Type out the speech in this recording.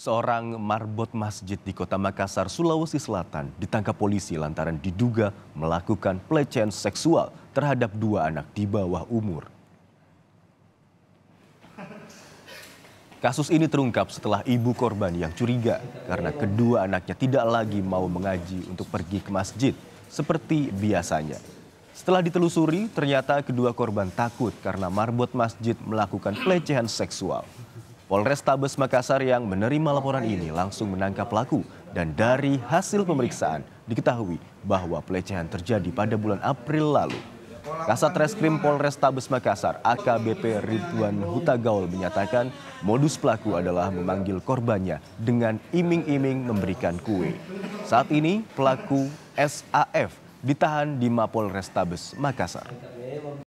Seorang marbot masjid di kota Makassar, Sulawesi Selatan ditangkap polisi lantaran diduga melakukan pelecehan seksual terhadap dua anak di bawah umur. Kasus ini terungkap setelah ibu korban yang curiga karena kedua anaknya tidak lagi mau mengaji untuk pergi ke masjid seperti biasanya. Setelah ditelusuri, ternyata kedua korban takut karena marbot masjid melakukan pelecehan seksual. Polrestabes Makassar yang menerima laporan ini langsung menangkap pelaku dan dari hasil pemeriksaan diketahui bahwa pelecehan terjadi pada bulan April lalu. Kasat Reskrim Polrestabes Makassar AKBP Ridwan Hutagaul menyatakan modus pelaku adalah memanggil korbannya dengan iming-iming memberikan kue. Saat ini pelaku SAF ditahan di Mapol Restabes Makassar.